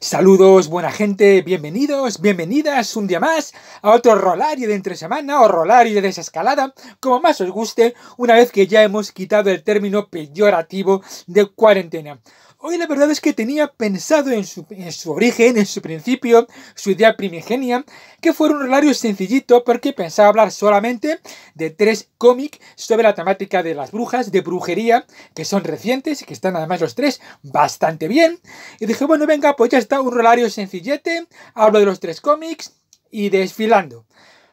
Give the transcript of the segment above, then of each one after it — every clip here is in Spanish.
Saludos, buena gente, bienvenidos, bienvenidas un día más a otro rolario de entre semana o rolario de desescalada, como más os guste, una vez que ya hemos quitado el término peyorativo de cuarentena. Hoy la verdad es que tenía pensado en su, origen, en su principio, su idea primigenia, que fuera un rolario sencillito porque pensaba hablar solamente de tres cómics sobre la temática de las brujas, de brujería, que son recientes, y que están además los tres bastante bien. Y dije, bueno, venga, pues ya está un rolario sencillete, hablo de los tres cómics y desfilando.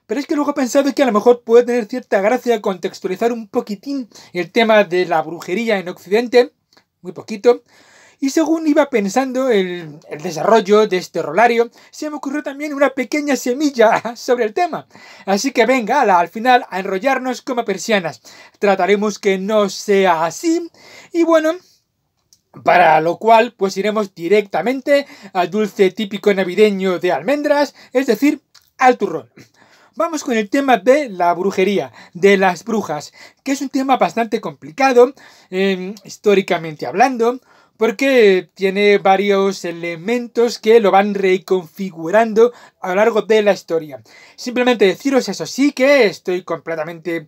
Pero es que luego he pensado que a lo mejor puede tener cierta gracia contextualizar un poquitín el tema de la brujería en Occidente, muy poquito. Y según iba pensando el, el desarrollo de este rolario, se me ocurrió también una pequeña semilla sobre el tema. Así que venga, al final, a enrollarnos como persianas. Trataremos que no sea así. Y bueno, para lo cual, pues iremos directamente al dulce típico navideño de almendras, es decir, al turrón. Vamos con el tema de la brujería, de las brujas, que es un tema bastante complicado, em, históricamente hablando, porque tiene varios elementos que lo van reconfigurando a lo largo de la historia. Simplemente deciros eso sí que estoy completamente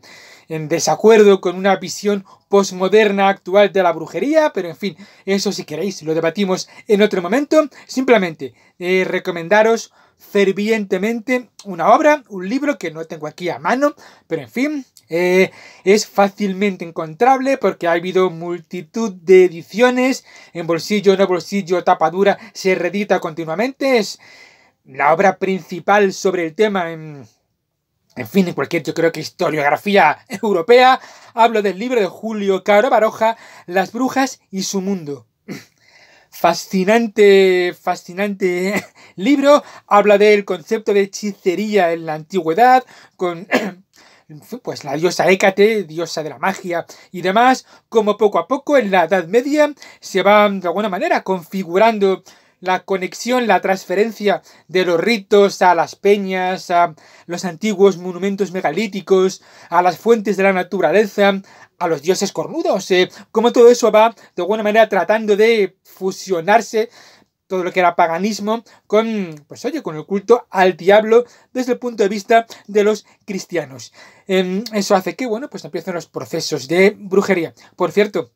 en desacuerdo con una visión postmoderna actual de la brujería, pero en fin, eso si queréis lo debatimos en otro momento. Simplemente eh, recomendaros fervientemente una obra, un libro que no tengo aquí a mano, pero en fin, eh, es fácilmente encontrable porque ha habido multitud de ediciones, en bolsillo, no bolsillo, tapa dura, se redita continuamente, es la obra principal sobre el tema en en fin, en cualquier, yo creo que historiografía europea, hablo del libro de Julio Caro Baroja, Las brujas y su mundo. Fascinante, fascinante libro. Habla del concepto de hechicería en la antigüedad, con pues la diosa Hécate, diosa de la magia y demás, como poco a poco en la Edad Media se va de alguna manera configurando la conexión, la transferencia de los ritos a las peñas, a los antiguos monumentos megalíticos, a las fuentes de la naturaleza, a los dioses cornudos, eh. como todo eso va de alguna manera tratando de fusionarse todo lo que era paganismo con, pues oye, con el culto al diablo desde el punto de vista de los cristianos. Em, eso hace que, bueno, pues empiecen los procesos de brujería. Por cierto,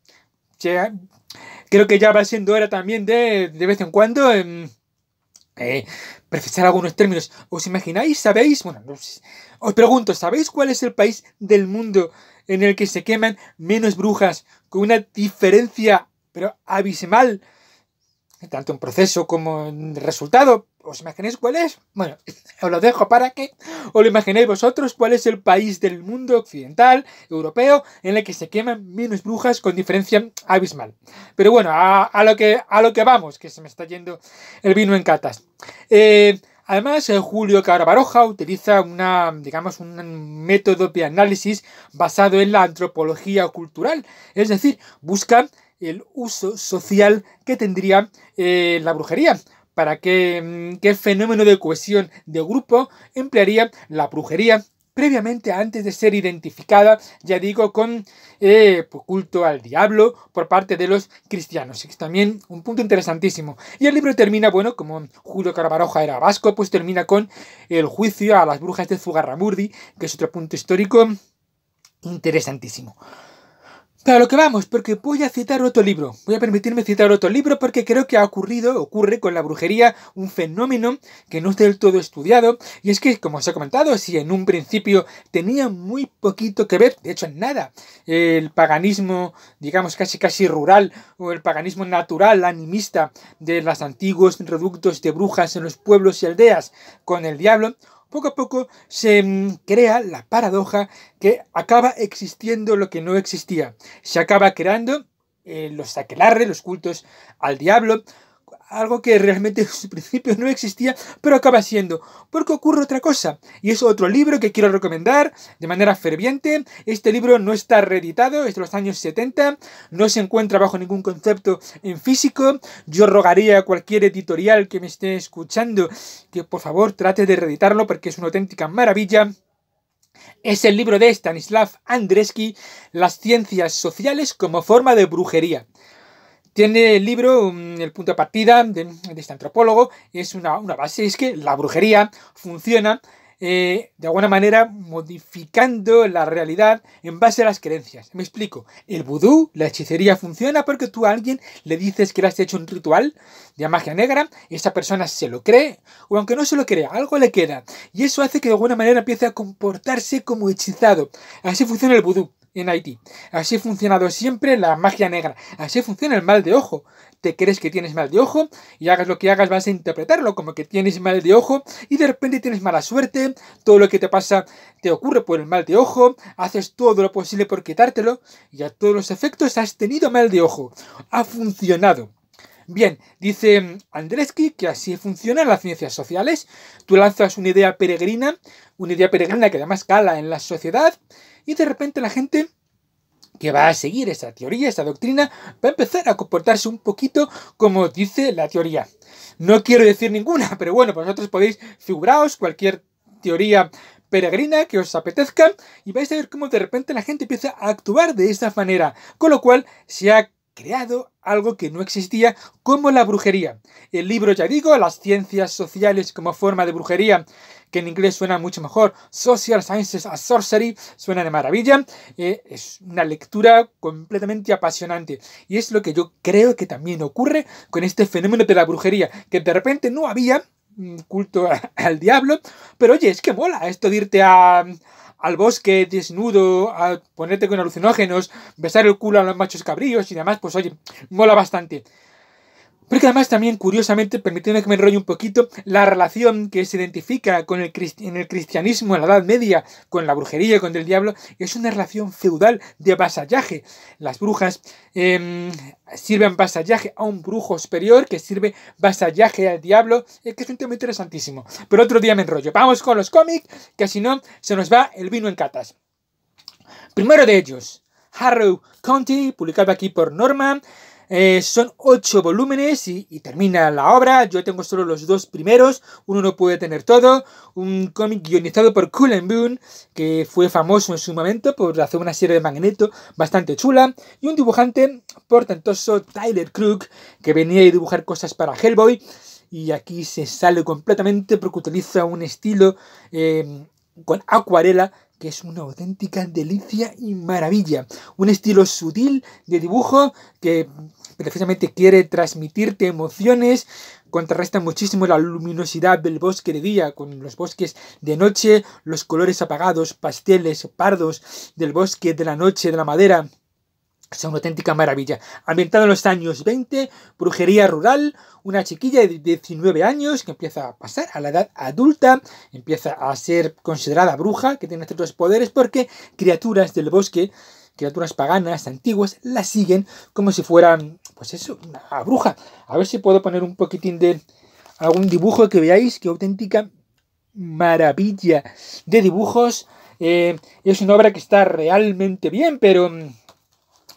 creo que ya va siendo hora también de, de vez en cuando, em, eh, algunos términos. ¿Os imagináis, sabéis? Bueno, os pregunto, ¿sabéis cuál es el país del mundo en el que se queman menos brujas con una diferencia, pero abismal, tanto en proceso como en resultado? ¿Os imagináis cuál es? Bueno, os lo dejo para que os lo imaginéis vosotros cuál es el país del mundo occidental, europeo, en el que se queman menos brujas con diferencia abismal. Pero bueno, a, lo, que, a lo que vamos, que se me está yendo el vino en catas. Eh, además, eh, Julio Carabaroja utiliza una, digamos, un método de análisis basado en la antropología cultural, es decir, busca el uso social que tendría eh, la brujería para qué, mm, qué fenómeno de cohesión de grupo emplearía la brujería previamente antes de ser identificada, ya digo, con eh, pues, culto al diablo por parte de los cristianos. Es también un punto interesantísimo. Y el libro termina, bueno, como Julio Carbaroja era vasco, pues termina con el juicio a las brujas de Zugarramurdi, que es otro punto histórico interesantísimo. Para lo que vamos, porque voy a citar otro libro. Voy a permitirme citar otro libro porque creo que ha ocurrido, ocurre con la brujería, un fenómeno que no está del todo estudiado. Y es que, como os he comentado, si en un principio tenía muy poquito que ver, de hecho nada, el paganismo, digamos casi casi rural, o el paganismo natural, animista, de los antiguos reductos de brujas en los pueblos y aldeas con el diablo, poco a poco se mm, crea la paradoja que acaba existiendo lo que no existía. Se acaba creando eh, los saquelarres, los cultos al diablo, algo que realmente en su principio no existía, pero acaba siendo, porque ocurre otra cosa. Y es otro libro que quiero recomendar de manera ferviente. Este libro no está reeditado, es de los años 70, no se encuentra bajo ningún concepto en físico. Yo rogaría a cualquier editorial que me esté escuchando que por favor trate de reeditarlo porque es una auténtica maravilla. Es el libro de Stanislav Andresky, Las ciencias sociales como forma de brujería. Tiene el libro, mm, el punto de partida de, este antropólogo, es una, base, es que la brujería funciona eh, de alguna manera modificando la realidad en base a las creencias. Me explico, el vudú, la hechicería funciona porque tú a alguien le dices que le has hecho un ritual de magia negra, esa persona se lo cree, o aunque no se lo crea, algo le queda, y eso hace que de alguna manera empiece a comportarse como hechizado. Así funciona el vudú en Haití. Así ha funcionado siempre la magia negra. Así funciona el mal de ojo. Te crees que tienes mal de ojo y hagas lo que hagas vas a interpretarlo como que tienes mal de ojo y de repente tienes mala suerte, todo lo que te pasa te ocurre por el mal de ojo, haces todo lo posible por quitártelo y a todos los efectos has tenido mal de ojo. Ha funcionado. Bien, dice Andresky que así funcionan las ciencias sociales. Tú lanzas una idea peregrina, una idea peregrina que además cala en la sociedad y de repente la gente que va a seguir esa teoría, esa doctrina, va a empezar a comportarse un poquito como dice la teoría. No quiero decir ninguna, pero bueno, pues vosotros podéis figuraos cualquier teoría peregrina que os apetezca y vais a ver cómo de repente la gente empieza a actuar de esta manera, con lo cual se ha creado algo que no existía como la brujería. El libro, ya digo, Las ciencias sociales como forma de brujería que en inglés suena mucho mejor. Social Sciences a Sorcery suena de maravilla. Eh, es una lectura completamente apasionante. Y es lo que yo creo que también ocurre con este fenómeno de la brujería, que de repente no había mm, culto al diablo, pero oye, es que mola esto de irte al bosque desnudo, a ponerte con alucinógenos, besar el culo a los machos cabríos y demás, pues oye, mola bastante. Porque además también, curiosamente, permitiendo que me enrolle un poquito, la relación que se identifica con el en el cristianismo en la Edad Media, con la brujería, con el diablo, es una relación feudal de vasallaje. Las brujas em, sirven vasallaje a un brujo superior que sirve vasallaje al diablo, eh, que es un tema interesantísimo. Pero otro día me enrollo. Vamos con los cómics, que si no, se nos va el vino en catas. Primero de ellos, Harrow County, publicado aquí por Norman. Eh, son ocho volúmenes y, termina la obra. Yo tengo solo los dos primeros. Uno no puede tener todo. Un cómic guionizado por Cullen Boone, que fue famoso en su momento por hacer una serie de Magneto bastante chula. Y un dibujante portentoso, Tyler Crook, que venía a dibujar cosas para Hellboy. Y aquí se sale completamente porque utiliza un estilo eh, con acuarela, que es una auténtica delicia y maravilla. Un estilo sutil de dibujo que precisamente quiere transmitirte emociones, contrarresta muchísimo la luminosidad del bosque de día con los bosques de noche, los colores apagados, pasteles, pardos del bosque de la noche, de la madera, es una auténtica maravilla. Ambientado en los años 20, brujería rural, una chiquilla de 19 años que empieza a pasar a la edad adulta, empieza a ser considerada bruja, que tiene ciertos poderes, porque criaturas del bosque, criaturas paganas, antiguas, la siguen como si fueran, pues eso, una bruja. A ver si puedo poner un poquitín de algún dibujo que veáis, que auténtica maravilla de dibujos. Eh, es una obra que está realmente bien, pero mm,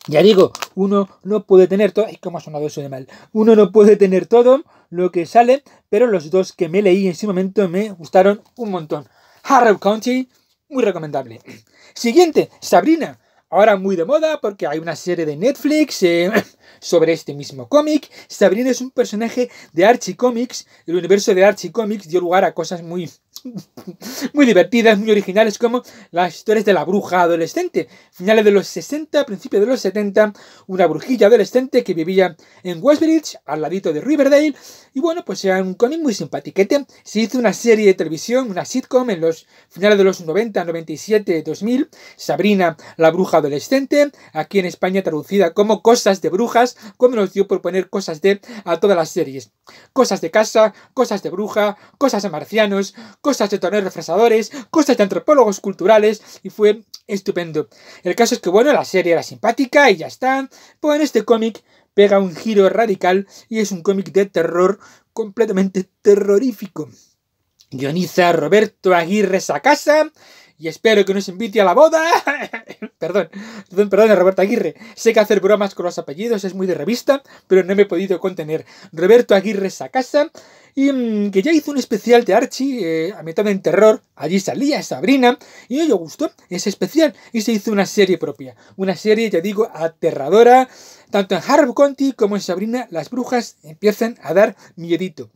ya digo, uno no puede tener todo. Ay, cómo ha sonado eso de mal. Uno no puede tener todo lo que sale, pero los dos que me leí en ese momento me gustaron un montón. Harrow County, muy recomendable. Siguiente, Sabrina. Ahora muy de moda porque hay una serie de Netflix eh, sobre este mismo cómic. Sabrina es un personaje de Archie Comics. El universo de Archie Comics dio lugar a cosas muy muy divertidas, muy originales, como las historias de la bruja adolescente. Finales de los 60, principios de los 70, una brujilla adolescente que vivía en Westbridge, al ladito de Riverdale, y bueno, pues era un cómic muy simpatiquete. Se hizo una serie de televisión, una sitcom en los finales de los 90, 97, 2000, Sabrina, la bruja adolescente, aquí en España traducida como Cosas de Brujas, como nos dio por poner cosas de a todas las series. Cosas de casa, cosas de bruja, cosas de marcianos, cosas cosas de torneos refresadores, cosas de antropólogos culturales y fue estupendo. El caso es que, bueno, la serie era simpática y ya está, pues en este cómic pega un giro radical y es un cómic de terror completamente terrorífico. Guioniza Roberto Aguirre Sacasa y espero que nos invite a la boda. perdón, perdón, perdón, Roberto Aguirre. Sé que hacer bromas con los apellidos es muy de revista, pero no me he podido contener. Roberto Aguirre casa y mm, que ya hizo un especial de Archie, eh, a mitad en terror, allí salía Sabrina, y a yo gustó ese especial, y se hizo una serie propia. Una serie, ya digo, aterradora, tanto en Harp County como en Sabrina, las brujas empiezan a dar miedito.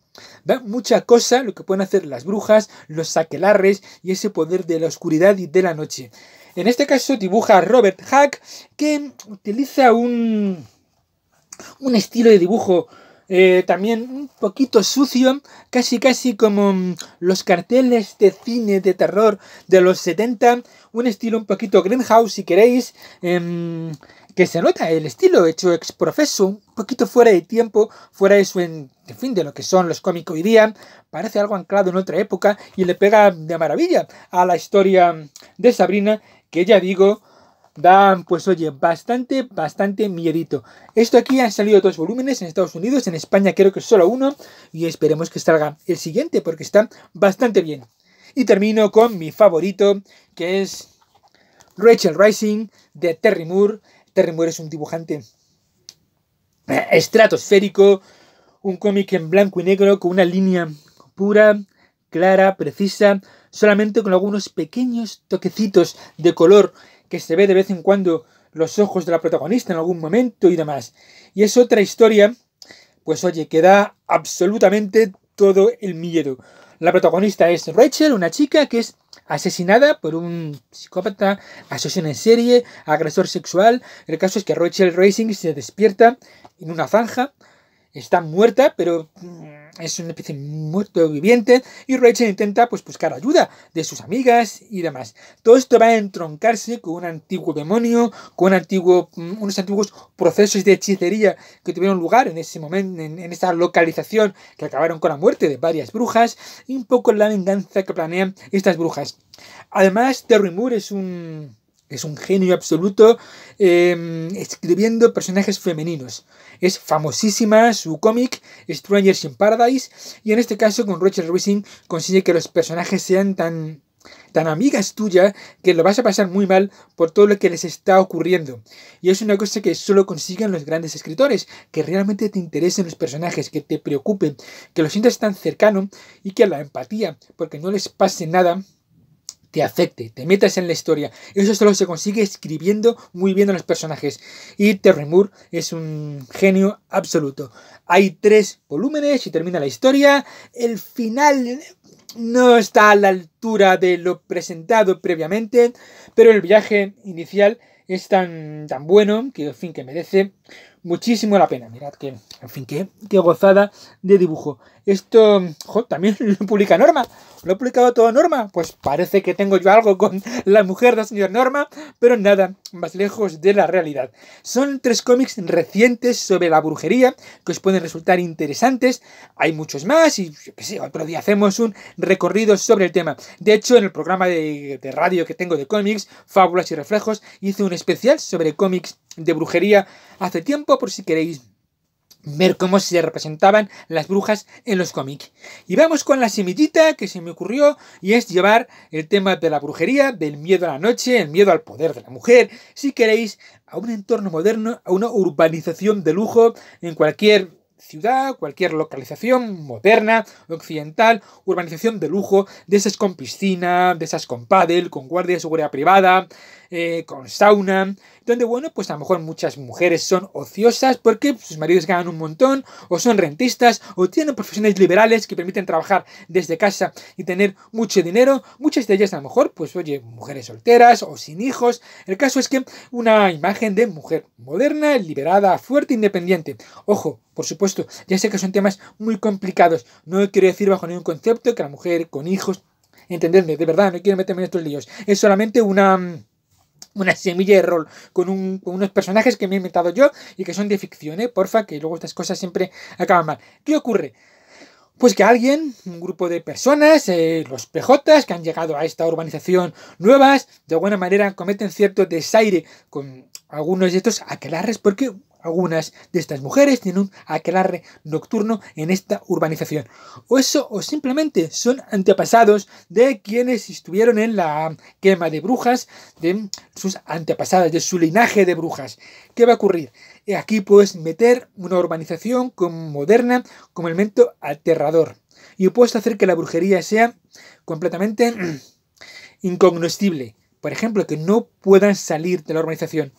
Da mucha cosa lo que pueden hacer las brujas, los saquelarres y ese poder de la oscuridad y de la noche. En este caso dibuja Robert Hack, que utiliza un, un estilo de dibujo eh, también un poquito sucio, casi casi como mm, los carteles de cine de terror de los 70, un estilo un poquito greenhouse si queréis. Em, que se nota el estilo hecho ex profeso, un poquito fuera de tiempo, fuera de su, fin, de lo que son los cómicos hoy día, parece algo anclado en otra época y le pega de maravilla a la historia de Sabrina, que ya digo, dan, pues oye, bastante, bastante miedito. Esto aquí han salido dos volúmenes en Estados Unidos, en España creo que solo uno, y esperemos que salga el siguiente porque está bastante bien. Y termino con mi favorito, que es Rachel Rising de Terry Moore, Terry es un dibujante eh, estratosférico, un cómic en blanco y negro con una línea pura, clara, precisa, solamente con algunos pequeños toquecitos de color que se ve de vez en cuando los ojos de la protagonista en algún momento y demás. Y es otra historia, pues oye, que da absolutamente todo el miedo. La protagonista es Rachel, una chica que es asesinada por un psicópata, asesino en serie, agresor sexual. El caso es que Rachel Racing se despierta en una zanja, está muerta, pero mm, es una especie muerto viviente y Rachel intenta pues buscar ayuda de sus amigas y demás. Todo esto va a entroncarse con un antiguo demonio, con antiguo, mm, unos antiguos procesos de hechicería que tuvieron lugar en ese momento, en, en esa localización que acabaron con la muerte de varias brujas y un poco la venganza que planean estas brujas. Además, Terry Moore es un es un genio absoluto em, escribiendo personajes femeninos. Es famosísima su cómic Strangers in Paradise y en este caso con Rachel Rising consigue que los personajes sean tan tan amigas tuyas que lo vas a pasar muy mal por todo lo que les está ocurriendo. Y es una cosa que solo consiguen los grandes escritores, que realmente te interesen los personajes, que te preocupen, que los sientas tan cercano y que la empatía, porque no les pase nada, te afecte, te metas en la historia. Eso solo se consigue escribiendo muy bien a los personajes. Y Terry Moore es un genio absoluto. Hay tres volúmenes y termina la historia. El final no está a la altura de lo presentado previamente, pero el viaje inicial es tan, tan bueno que, en fin, que merece muchísimo la pena. Mirad que, en fin, que, gozada de dibujo. Esto también lo publica Norma. Lo he publicado todo Norma. Pues parece que tengo yo algo con la mujer la señor Norma, pero nada, más lejos de la realidad. Son tres cómics recientes sobre la brujería que os pueden resultar interesantes. Hay muchos más y yo qué sé, otro día hacemos un recorrido sobre el tema. De hecho, en el programa de, de radio que tengo de cómics, Fábulas y Reflejos, hice un especial sobre cómics de brujería hace tiempo por si queréis ver cómo se representaban las brujas en los cómics. Y vamos con la semillita que se me ocurrió y es llevar el tema de la brujería, del miedo a la noche, el miedo al poder de la mujer, si queréis, a un entorno moderno, a una urbanización de lujo en cualquier ciudad, cualquier localización moderna, occidental, urbanización de lujo, de esas con piscina, de esas con pádel, con guardia de seguridad privada, eh, con sauna, donde, bueno, pues a lo mejor muchas mujeres son ociosas porque sus maridos ganan un montón, o son rentistas, o tienen profesiones liberales que permiten trabajar desde casa y tener mucho dinero. Muchas de ellas, a lo mejor, pues, oye, mujeres solteras o sin hijos. El caso es que una imagen de mujer moderna, liberada, fuerte, independiente. Ojo, por supuesto, ya sé que son temas muy complicados. No quiero decir bajo ningún concepto que la mujer con hijos, entenderme, de verdad, no quiero meterme en estos líos. Es solamente una mm, una semilla de rol con, unos personajes que me he inventado yo y que son de ficción, ¿eh? Porfa, que luego estas cosas siempre acaban mal. ¿Qué ocurre? Pues que alguien, un grupo de personas, eh, los PJs que han llegado a esta urbanización nuevas, de alguna manera cometen cierto desaire con algunos de estos aquelarres porque algunas de estas mujeres tienen un aquelarre nocturno en esta urbanización. O eso, o simplemente son antepasados de quienes estuvieron en la quema de brujas, de sus antepasadas, de su linaje de brujas. ¿Qué va a ocurrir? Aquí puedes meter una urbanización moderna como elemento aterrador. Y puedes hacer que la brujería sea completamente incognoscible. Por ejemplo, que no puedan salir de la urbanización.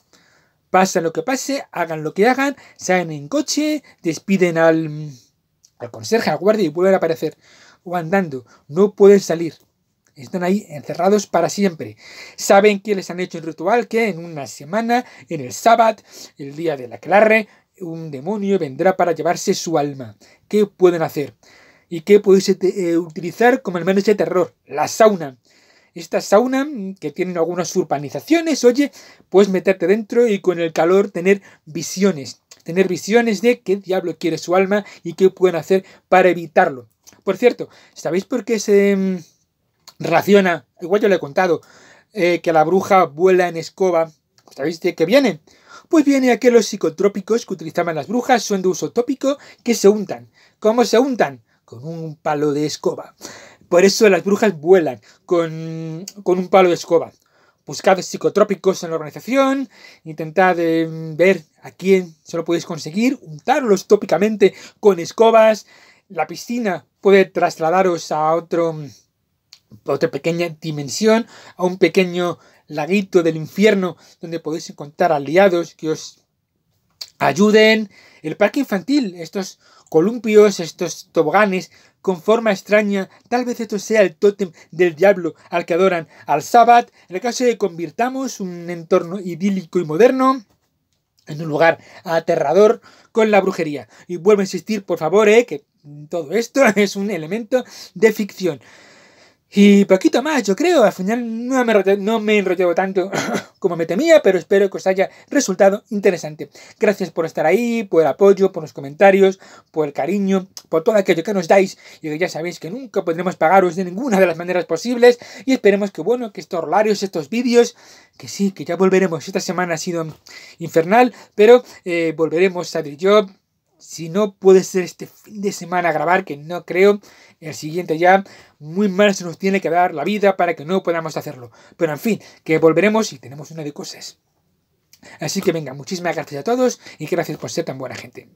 Pasa lo que pase, hagan lo que hagan, salen en coche, despiden al, al conserje, al guardia y vuelven a aparecer. O andando, no pueden salir. Están ahí encerrados para siempre. Saben que les han hecho un ritual que en una semana, en el sábado, el día de la clarre, un demonio vendrá para llevarse su alma. ¿Qué pueden hacer? ¿Y qué pueden eh, utilizar como el menos de terror? La sauna esta sauna mm, que tienen algunas urbanizaciones, oye, puedes meterte dentro y con el calor tener visiones, tener visiones de qué diablo quiere su alma y qué pueden hacer para evitarlo. Por cierto, ¿sabéis por qué se mm, relaciona, igual yo le he contado, eh, que la bruja vuela en escoba? ¿Sabéis de qué viene? Pues viene a que psicotrópicos que utilizaban las brujas son de uso tópico que se untan. ¿Cómo se untan? Con un palo de escoba. Por eso las brujas vuelan con, con un palo de escoba. Buscad psicotrópicos en la organización, intentad eh, ver a quién se lo podéis conseguir, untarlos tópicamente con escobas. La piscina puede trasladaros a otro, a otra pequeña dimensión, a un pequeño laguito del infierno donde podéis encontrar aliados que os Ayuden el parque infantil, estos columpios, estos toboganes con forma extraña, tal vez esto sea el tótem del diablo al que adoran al sábado, en el caso de que convirtamos un entorno idílico y moderno en un lugar aterrador con la brujería. Y vuelvo a insistir, por favor, eh, que todo esto es un elemento de ficción. Y poquito más, yo creo. Al final no me, no tanto como me temía, pero espero que os haya resultado interesante. Gracias por estar ahí, por el apoyo, por los comentarios, por el cariño, por todo aquello que nos dais y que ya sabéis que nunca podremos pagaros de ninguna de las maneras posibles. Y esperemos que, bueno, que estos horarios, estos vídeos, que sí, que ya volveremos. Esta semana ha sido infernal, pero eh, volveremos a yo si no puede ser este fin de semana grabar, que no creo, el siguiente ya, muy mal se nos tiene que dar la vida para que no podamos hacerlo. Pero en fin, que volveremos y tenemos una de cosas. Así que venga, muchísimas gracias a todos y gracias por ser tan buena gente.